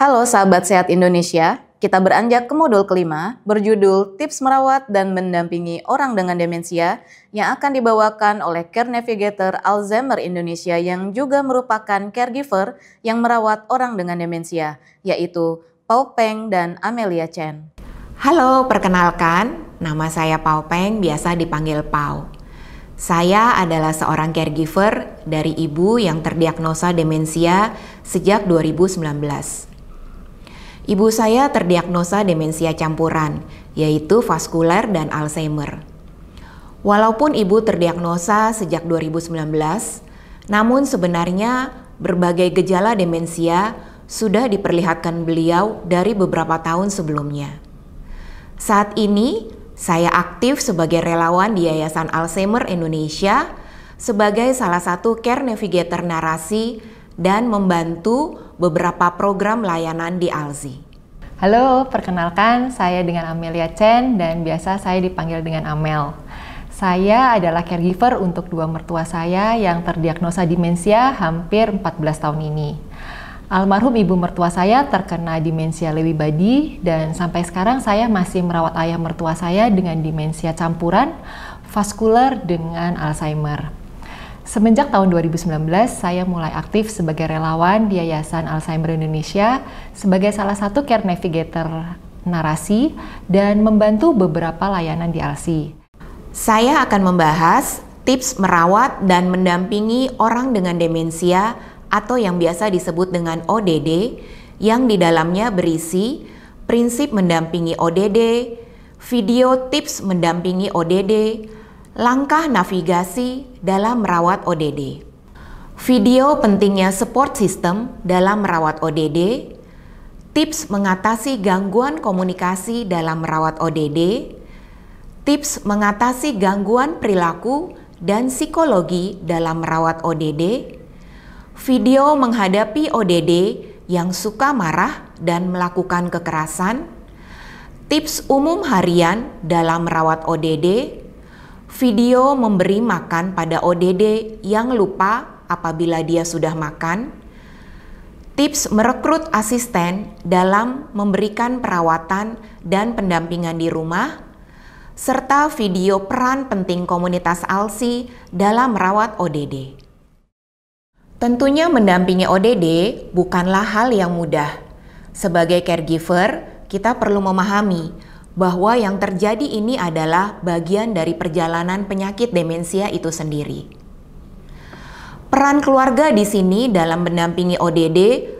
Halo sahabat sehat Indonesia, kita beranjak ke modul kelima berjudul Tips Merawat dan Mendampingi Orang dengan Demensia yang akan dibawakan oleh Care Navigator Alzheimer Indonesia yang juga merupakan caregiver yang merawat orang dengan demensia, yaitu Pau Peng dan Amelia Chen. Halo, perkenalkan, nama saya Pau Peng, biasa dipanggil Pau. Saya adalah seorang caregiver dari ibu yang terdiagnosa demensia sejak 2019. Ibu saya terdiagnosa demensia campuran, yaitu vaskuler dan Alzheimer. Walaupun ibu terdiagnosa sejak 2019, namun sebenarnya berbagai gejala demensia sudah diperlihatkan beliau dari beberapa tahun sebelumnya. Saat ini, saya aktif sebagai relawan di Yayasan Alzheimer Indonesia sebagai salah satu care navigator narasi dan membantu beberapa program layanan di Alzi. Halo, perkenalkan saya dengan Amelia Chen dan biasa saya dipanggil dengan Amel. Saya adalah caregiver untuk dua mertua saya yang terdiagnosa demensia hampir 14 tahun ini. Almarhum ibu mertua saya terkena demensia Lewy body dan sampai sekarang saya masih merawat ayah mertua saya dengan demensia campuran vaskular dengan Alzheimer. Semenjak tahun 2019, saya mulai aktif sebagai relawan di Yayasan Alzheimer Indonesia sebagai salah satu care navigator narasi dan membantu beberapa layanan di ALSI. Saya akan membahas tips merawat dan mendampingi orang dengan demensia atau yang biasa disebut dengan ODD yang di dalamnya berisi prinsip mendampingi ODD, video tips mendampingi ODD, Langkah navigasi dalam merawat ODD. Video pentingnya support system dalam merawat ODD. Tips mengatasi gangguan komunikasi dalam merawat ODD. Tips mengatasi gangguan perilaku dan psikologi dalam merawat ODD. Video menghadapi ODD yang suka marah dan melakukan kekerasan. Tips umum harian dalam merawat ODD Video memberi makan pada ODD yang lupa apabila dia sudah makan. Tips merekrut asisten dalam memberikan perawatan dan pendampingan di rumah serta video peran penting komunitas ALSI dalam merawat ODD. Tentunya mendampingi ODD bukanlah hal yang mudah. Sebagai caregiver, kita perlu memahami bahwa yang terjadi ini adalah bagian dari perjalanan penyakit demensia itu sendiri. Peran keluarga di sini dalam mendampingi ODD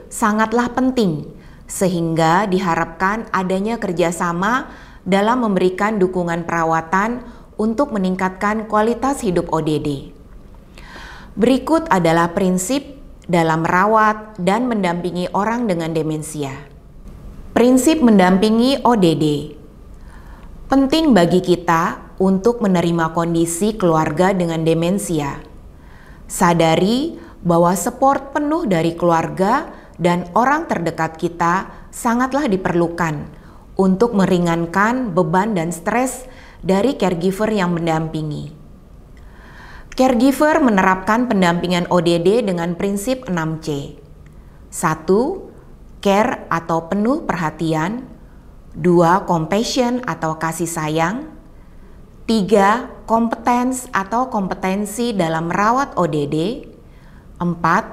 sangatlah penting, sehingga diharapkan adanya kerjasama dalam memberikan dukungan perawatan untuk meningkatkan kualitas hidup ODD. Berikut adalah prinsip dalam merawat dan mendampingi orang dengan demensia. Prinsip mendampingi ODD Penting bagi kita untuk menerima kondisi keluarga dengan demensia. Sadari bahwa support penuh dari keluarga dan orang terdekat kita sangatlah diperlukan untuk meringankan beban dan stres dari caregiver yang mendampingi. Caregiver menerapkan pendampingan ODD dengan prinsip 6C. 1. Care atau penuh perhatian Dua, compassion atau kasih sayang. Tiga, kompetens atau kompetensi dalam merawat ODD. Empat,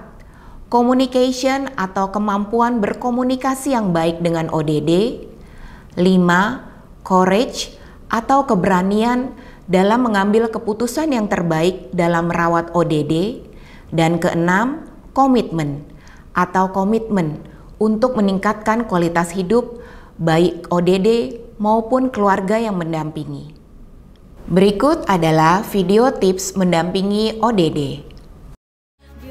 communication atau kemampuan berkomunikasi yang baik dengan ODD. 5. Courage atau keberanian dalam mengambil keputusan yang terbaik dalam merawat ODD. Dan keenam, komitmen atau komitmen untuk meningkatkan kualitas hidup baik ODD maupun keluarga yang mendampingi. Berikut adalah video tips mendampingi ODD.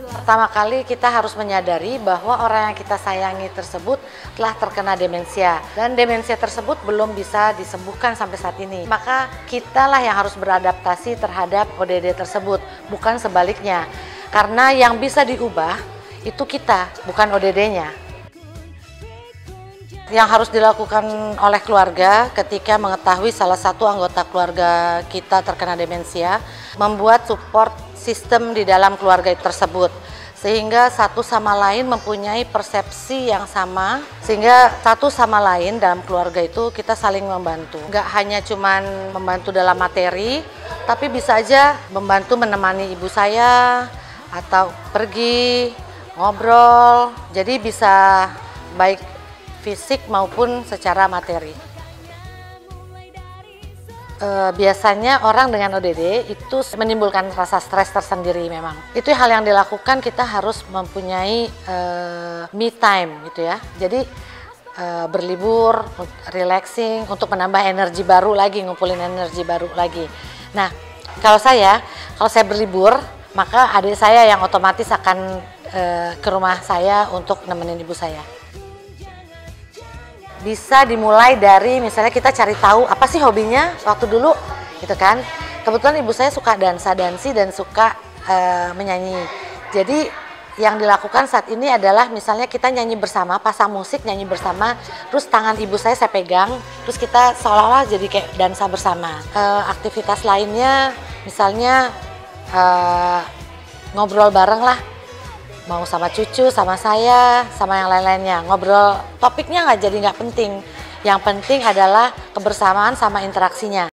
Pertama kali kita harus menyadari bahwa orang yang kita sayangi tersebut telah terkena demensia dan demensia tersebut belum bisa disembuhkan sampai saat ini. Maka kitalah yang harus beradaptasi terhadap ODD tersebut, bukan sebaliknya. Karena yang bisa diubah itu kita, bukan ODD-nya yang harus dilakukan oleh keluarga ketika mengetahui salah satu anggota keluarga kita terkena demensia, membuat support sistem di dalam keluarga tersebut sehingga satu sama lain mempunyai persepsi yang sama sehingga satu sama lain dalam keluarga itu kita saling membantu Gak hanya cuman membantu dalam materi tapi bisa aja membantu menemani ibu saya atau pergi ngobrol jadi bisa baik fisik maupun secara materi. E, biasanya orang dengan ODD itu menimbulkan rasa stres tersendiri memang. Itu hal yang dilakukan kita harus mempunyai e, me time gitu ya. Jadi e, berlibur, relaxing untuk menambah energi baru lagi, ngumpulin energi baru lagi. Nah, kalau saya, kalau saya berlibur, maka adik saya yang otomatis akan ke rumah saya untuk nemenin ibu saya bisa dimulai dari misalnya kita cari tahu apa sih hobinya waktu dulu gitu kan kebetulan ibu saya suka dansa dansi dan suka uh, menyanyi jadi yang dilakukan saat ini adalah misalnya kita nyanyi bersama pasang musik nyanyi bersama terus tangan ibu saya saya pegang terus kita seolah-olah jadi kayak dansa bersama uh, aktivitas lainnya misalnya uh, ngobrol bareng lah mau sama cucu, sama saya, sama yang lain-lainnya. Ngobrol topiknya nggak jadi nggak penting. Yang penting adalah kebersamaan sama interaksinya.